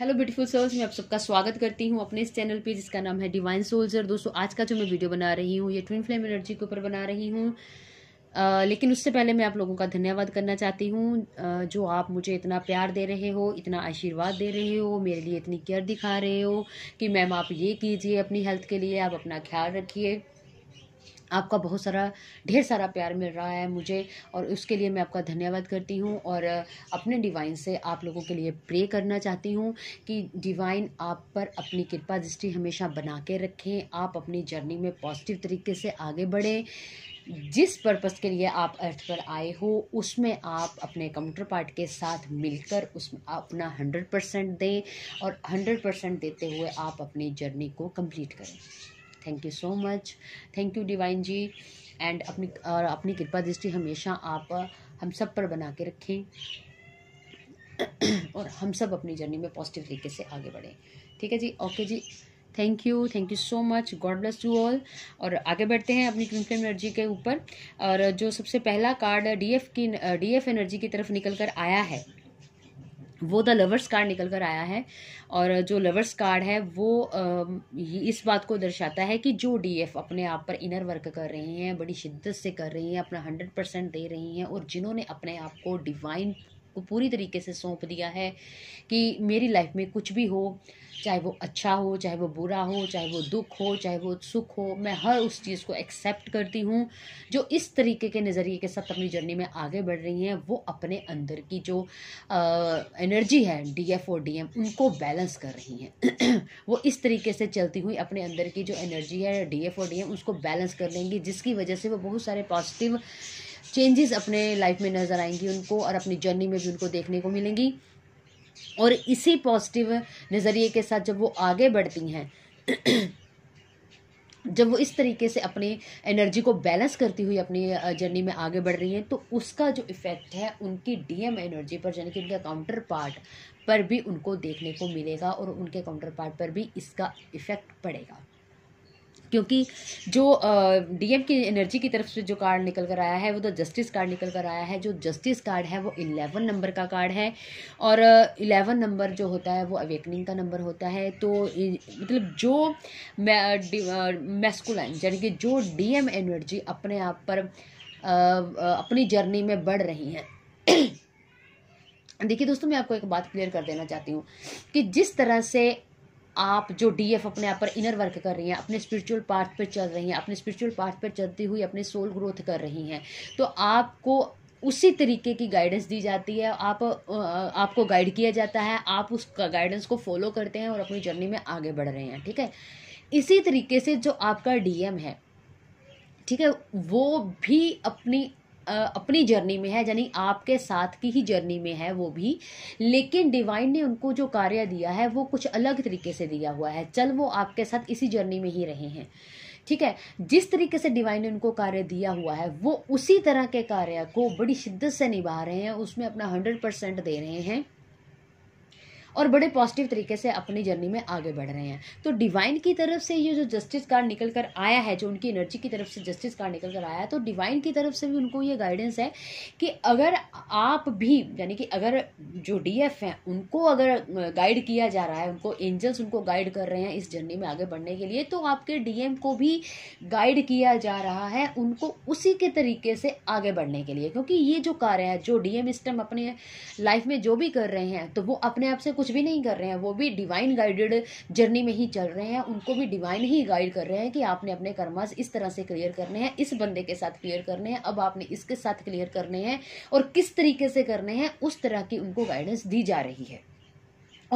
hello beautiful souls मैं आप सबका स्वागत करती हूँ अपने इस चैनल पे जिसका नाम है डिवाइन सोल्जर दोस्तों आज का जो मैं वीडियो बना रही हूँ ये ट्विन फ्लेम एनर्जी के ऊपर बना रही हूँ लेकिन उससे पहले मैं आप लोगों का धन्यवाद करना चाहती हूँ जो आप मुझे इतना प्यार दे रहे हो इतना आशीर्वाद दे रहे हो मेरे लिए इतनी केयर दिखा रहे हो कि मैम आप ये कीजिए अपनी हेल्थ के लिए आप अपना ख्याल रखिए आपका बहुत सारा ढेर सारा प्यार मिल रहा है मुझे और उसके लिए मैं आपका धन्यवाद करती हूँ और अपने डिवाइन से आप लोगों के लिए प्रे करना चाहती हूँ कि डिवाइन आप पर अपनी कृपा दृष्टि हमेशा बना के रखें आप अपनी जर्नी में पॉजिटिव तरीके से आगे बढ़ें जिस पर्पस के लिए आप अर्थ पर आए हो उसमें आप अपने काउंटर पार्ट के साथ मिलकर उसमें अपना हंड्रेड परसेंट दें और हंड्रेड परसेंट देते हुए आप अपनी जर्नी को कंप्लीट करें thank you so much thank you divine ji and अपनी और अपनी कृपा दृष्टि हमेशा आप हम सब पर बना के रखें और हम सब अपनी जर्नी में पॉजिटिव तरीके से आगे बढ़ें ठीक है जी ओके जी thank you thank you so much God bless you all और आगे बढ़ते हैं अपनी ट्विन फ्लेम एनर्जी के ऊपर और जो सबसे पहला कार्ड डीएफ की डीएफ एनर्जी की तरफ निकल कर आया है वो द लवर्स कार्ड निकल कर आया है और जो लवर्स कार्ड है वो इस बात को दर्शाता है कि जो डीएफ अपने आप पर इनर वर्क कर रही हैं बड़ी शिद्दत से कर रही हैं अपना हंड्रेड परसेंट दे रही हैं और जिन्होंने अपने आप को डिवाइन को पूरी तरीके से सौंप दिया है कि मेरी लाइफ में कुछ भी हो चाहे वो अच्छा हो चाहे वो बुरा हो चाहे वो दुख हो चाहे वो सुख हो मैं हर उस चीज़ को एक्सेप्ट करती हूँ जो इस तरीके के नज़रिए के साथ अपनी जर्नी में आगे बढ़ रही हैं वो अपने अंदर की जो एनर्जी है डी एफ और डी एम उनको बैलेंस कर रही हैं वो इस तरीके से चलती हुई अपने अंदर की जो एनर्जी है डी एफ और डी एम उसको बैलेंस कर लेंगी जिसकी वजह से वो बहुत सारे पॉजिटिव चेंजेस अपने लाइफ में नज़र आएंगी उनको और अपनी जर्नी में भी उनको देखने को मिलेंगी और इसी पॉजिटिव नज़रिए के साथ जब वो आगे बढ़ती हैं जब वो इस तरीके से अपनी एनर्जी को बैलेंस करती हुई अपनी जर्नी में आगे बढ़ रही हैं तो उसका जो इफ़ेक्ट है उनकी डीएम एनर्जी पर यानी कि उनके काउंटर पार्ट पर भी उनको देखने को मिलेगा और उनके काउंटर पार्ट पर भी इसका इफ़ेक्ट पड़ेगा क्योंकि जो डीएम की एनर्जी की तरफ से जो कार्ड निकल कर आया है वो तो जस्टिस कार्ड निकल कर आया है जो जस्टिस कार्ड है वो इलेवन नंबर का कार्ड है और इलेवन नंबर जो होता है वो अवेकनिंग का नंबर होता है तो मतलब जो मैस्कुलाइन यानी कि जो डीएम एनर्जी अपने आप पर अपनी जर्नी में बढ़ रही हैं देखिए दोस्तों मैं आपको एक बात क्लियर कर देना चाहती हूँ कि जिस तरह से आप जो डी एफ अपने आप पर इनर वर्क कर रही हैं अपने स्पिरिचुअल पार्थ पर चल रही हैं अपने स्पिरिचुअल पार्थ पर चलती हुई अपने सोल ग्रोथ कर रही हैं तो आपको उसी तरीके की गाइडेंस दी जाती है आप आपको गाइड किया जाता है आप उस गाइडेंस को फॉलो करते हैं और अपनी जर्नी में आगे बढ़ रहे हैं ठीक है इसी तरीके से जो आपका डीएम है ठीक है वो भी अपनी अपनी जर्नी में है यानी आपके साथ की ही जर्नी में है वो भी लेकिन डिवाइन ने उनको जो कार्य दिया है वो कुछ अलग तरीके से दिया हुआ है चल वो आपके साथ इसी जर्नी में ही रहे हैं ठीक है जिस तरीके से डिवाइन ने उनको कार्य दिया हुआ है वो उसी तरह के कार्य को बड़ी शिद्दत से निभा रहे हैं उसमें अपना हंड्रेड परसेंट दे रहे हैं और बड़े पॉजिटिव तरीके से अपनी जर्नी में आगे बढ़ रहे हैं तो डिवाइन की तरफ से ये जो जस्टिस कार्ड निकल कर आया है जो उनकी एनर्जी की तरफ से जस्टिस कार्ड निकल कर आया है तो डिवाइन की तरफ से भी उनको ये गाइडेंस है कि अगर आप भी यानी कि अगर जो डी एफ हैं उनको अगर गाइड किया जा रहा है उनको एंजल्स उनको गाइड कर रहे हैं इस जर्नी में आगे बढ़ने के लिए तो आपके डी एम को भी गाइड किया जा रहा है उनको उसी के तरीके से आगे बढ़ने के लिए क्योंकि ये जो कार्य है जो एम इस टाइम अपने लाइफ में जो भी कर रहे हैं तो वो अपने आप से कुछ भी नहीं कर रहे हैं वो भी डिवाइन गाइडेड जर्नी में ही चल रहे हैं उनको भी डिवाइन ही गाइड कर रहे हैं कि आपने अपने कर्मास इस तरह से क्लियर करने हैं इस बंदे के साथ क्लियर करने हैं अब आपने इसके साथ क्लियर करने हैं और किस तरीके से करने हैं उस तरह की उनको गाइडेंस दी जा रही है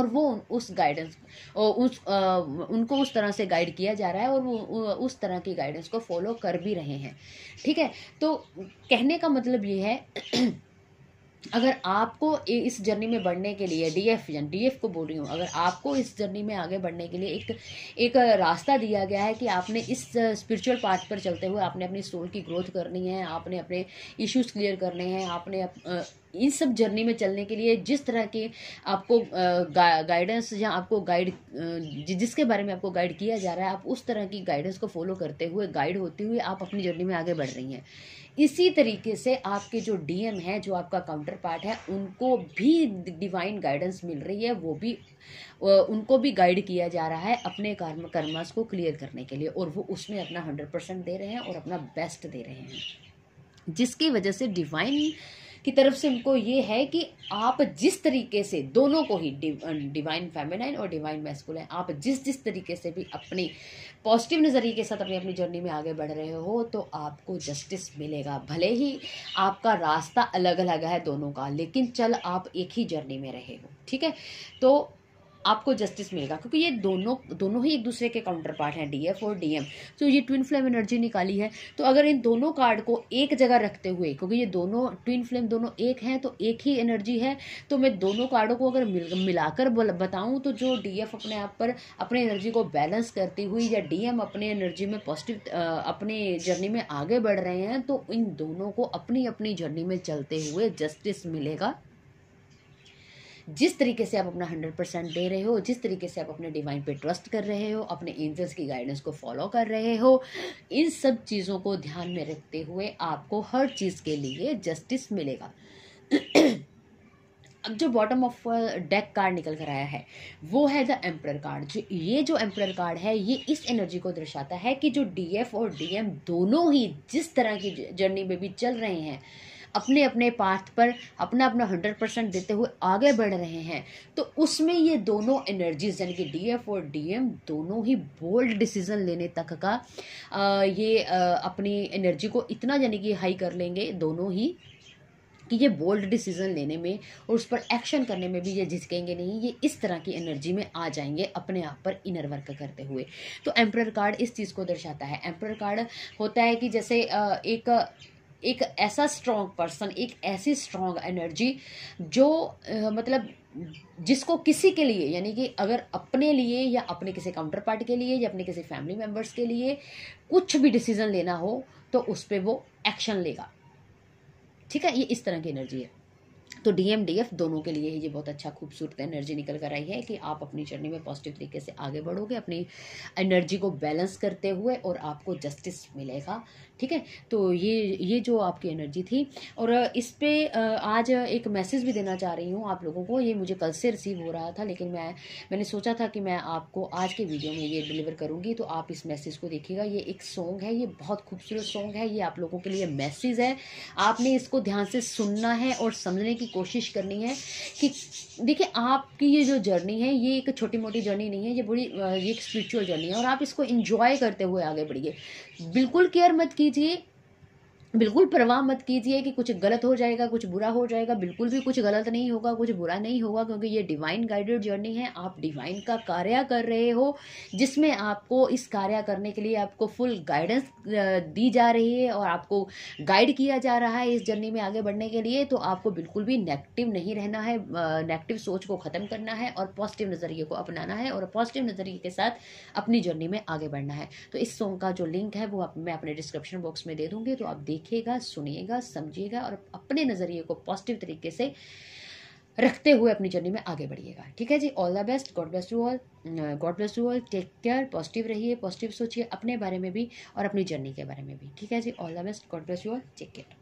और वो उस गाइडेंस उस आ, उनको उस तरह से गाइड किया जा रहा है और वो उस तरह की गाइडेंस को फॉलो कर भी रहे हैं ठीक है तो कहने का मतलब ये है अगर आपको इस जर्नी में बढ़ने के लिए डी एफ डी एफ को बोल रही हूँ अगर आपको इस जर्नी में आगे बढ़ने के लिए एक एक रास्ता दिया गया है कि आपने इस स्पिरिचुअल पार्ट पर चलते हुए आपने अपनी सोल की ग्रोथ करनी है आपने अपने इश्यूज क्लियर करने हैं आपने अप, इन सब जर्नी में चलने के लिए जिस तरह के आपको गाइडेंस या आपको गाइड जिसके बारे में आपको गाइड किया जा रहा है आप उस तरह की गाइडेंस को फॉलो करते हुए गाइड होते हुए आप अपनी जर्नी में आगे बढ़ रही हैं इसी तरीके से आपके जो डीएम हैं जो आपका काउंटर पार्ट है उनको भी डिवाइन गाइडेंस मिल रही है वो भी उनको भी गाइड किया जा रहा है अपने कर्म कर्मास को क्लियर करने के लिए और वो उसमें अपना हंड्रेड परसेंट दे रहे हैं और अपना बेस्ट दे रहे हैं जिसकी वजह से डिवाइन की तरफ से उनको ये है कि आप जिस तरीके से दोनों को ही डिवाइन फेमिनाइन और डिवाइन मैस्कुल आप जिस जिस तरीके से भी अपनी पॉजिटिव नज़रिए के साथ अपनी अपनी जर्नी में आगे बढ़ रहे हो तो आपको जस्टिस मिलेगा भले ही आपका रास्ता अलग अलग है दोनों का लेकिन चल आप एक ही जर्नी में रहे हो ठीक है तो आपको जस्टिस मिलेगा क्योंकि ये दोनों दोनों ही एक दूसरे के काउंटर पार्ट हैं डीएफ और डीएम तो ये ट्विन फ्लेम एनर्जी निकाली है तो अगर इन दोनों कार्ड को एक जगह रखते हुए क्योंकि ये दोनों ट्विन फ्लेम दोनों एक हैं तो एक ही एनर्जी है तो मैं दोनों कार्डों को अगर मिल, मिलाकर बताऊं तो जो डीएफ अपने आप पर अपने एनर्जी को बैलेंस करती हुई या डीएम अपने एनर्जी में पॉजिटिव अपने जर्नी में आगे बढ़ रहे हैं तो इन दोनों को अपनी अपनी जर्नी में चलते हुए जस्टिस मिलेगा जिस तरीके से आप अपना हंड्रेड परसेंट दे रहे हो जिस तरीके से आप अपने डिवाइन पे ट्रस्ट कर रहे हो अपने एंजल्स की गाइडेंस को फॉलो कर रहे हो इन सब चीज़ों को ध्यान में रखते हुए आपको हर चीज़ के लिए जस्टिस मिलेगा अब जो बॉटम ऑफ डेक कार्ड निकल कर आया है वो है द एम्प्रर कार्ड जो ये जो एम्प्रर कार्ड है ये इस एनर्जी को दर्शाता है कि जो डीएफ और डीएम दोनों ही जिस तरह की जर्नी में भी चल रहे हैं अपने अपने पाथ पर अपना अपना हंड्रेड परसेंट देते हुए आगे बढ़ रहे हैं तो उसमें ये दोनों एनर्जीज यानी कि डी और डीएम दोनों ही बोल्ड डिसीजन लेने तक का आ, ये आ, अपनी एनर्जी को इतना यानी कि हाई कर लेंगे दोनों ही कि ये बोल्ड डिसीजन लेने में और उस पर एक्शन करने में भी ये झिझकेंगे नहीं ये इस तरह की एनर्जी में आ जाएंगे अपने आप पर इनर वर्क करते हुए तो एम्प्रर कार्ड इस चीज़ को दर्शाता है एम्प्रर कार्ड होता है कि जैसे एक एक ऐसा स्ट्रॉन्ग पर्सन एक ऐसी स्ट्रॉन्ग एनर्जी जो मतलब जिसको किसी के लिए यानी कि अगर अपने लिए या अपने किसी काउंटर पार्ट के लिए या अपने किसी फैमिली मेम्बर्स के लिए कुछ भी डिसीजन लेना हो तो उस पर वो एक्शन लेगा ठीक है ये इस तरह की एनर्जी है तो डीएम डीएफ दोनों के लिए ही ये बहुत अच्छा खूबसूरत एनर्जी निकल कर आई है कि आप अपनी जर्नी में पॉजिटिव तरीके से आगे बढ़ोगे अपनी एनर्जी को बैलेंस करते हुए और आपको जस्टिस मिलेगा ठीक है तो ये ये जो आपकी एनर्जी थी और इस पर आज एक मैसेज भी देना चाह रही हूँ आप लोगों को ये मुझे कल से रिसीव हो रहा था लेकिन मैं मैंने सोचा था कि मैं आपको आज के वीडियो में ये डिलीवर करूँगी तो आप इस मैसेज को देखिएगा ये एक सॉन्ग है ये बहुत खूबसूरत सॉन्ग है ये आप लोगों के लिए मैसेज है आपने इसको ध्यान से सुनना है और समझने की की कोशिश करनी है कि देखिए आपकी ये जो जर्नी है ये एक छोटी मोटी जर्नी नहीं है ये बड़ी ये एक स्पिरिचुअल जर्नी है और आप इसको इंजॉय करते हुए आगे बढ़िए बिल्कुल केयर मत कीजिए बिल्कुल परवाह मत कीजिए कि कुछ गलत हो जाएगा कुछ बुरा हो जाएगा बिल्कुल भी कुछ गलत नहीं होगा कुछ बुरा नहीं होगा क्योंकि ये डिवाइन गाइडेड जर्नी है आप डिवाइन का कार्य कर रहे हो जिसमें आपको इस कार्य करने के लिए आपको फुल गाइडेंस दी जा रही है और आपको गाइड किया जा रहा है इस जर्नी में आगे बढ़ने के लिए तो आपको बिल्कुल भी नेगेटिव नहीं रहना है नेगेटिव सोच को ख़त्म करना है और पॉजिटिव नज़रिए को अपनाना है और पॉजिटिव नज़रिए के साथ अपनी जर्नी में आगे बढ़ना है तो इस सॉन्ग का जो लिंक है वो मैं अपने डिस्क्रिप्शन बॉक्स में दे दूँगी तो आप देख देखेगा सुनिएगा समझिएगा और अपने नज़रिए को पॉजिटिव तरीके से रखते हुए अपनी जर्नी में आगे बढ़िएगा ठीक है जी all the best God bless you all God bless you all take care positive रहिए पॉजिटिव सोचिए अपने बारे में भी और अपनी जर्नी के बारे में भी ठीक है जी all the best God bless you all take care